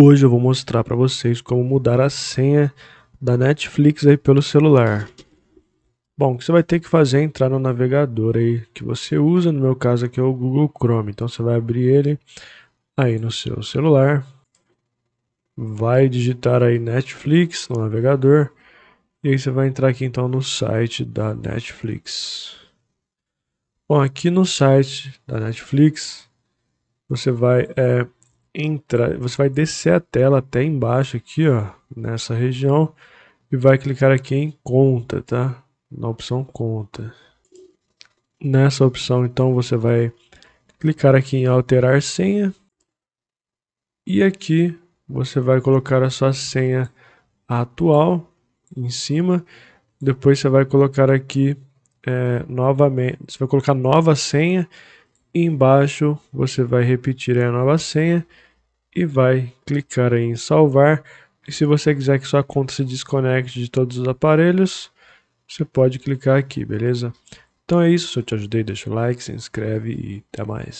Hoje eu vou mostrar para vocês como mudar a senha da Netflix aí pelo celular. Bom, o que você vai ter que fazer é entrar no navegador aí que você usa, no meu caso aqui é o Google Chrome. Então você vai abrir ele aí no seu celular, vai digitar aí Netflix no navegador e aí você vai entrar aqui então no site da Netflix. Bom, aqui no site da Netflix você vai é, entrar, você vai descer a tela até embaixo aqui, ó, nessa região e vai clicar aqui em conta, tá? Na opção conta. Nessa opção, então, você vai clicar aqui em alterar senha e aqui você vai colocar a sua senha atual em cima. Depois você vai colocar aqui é, eh, novamente, você vai colocar nova senha e embaixo você vai repetir a nova senha e vai clicar em salvar. E se você quiser que sua conta se desconecte de todos os aparelhos, você pode clicar aqui, beleza? Então é isso, se eu te ajudei, deixa o like, se inscreve e até mais.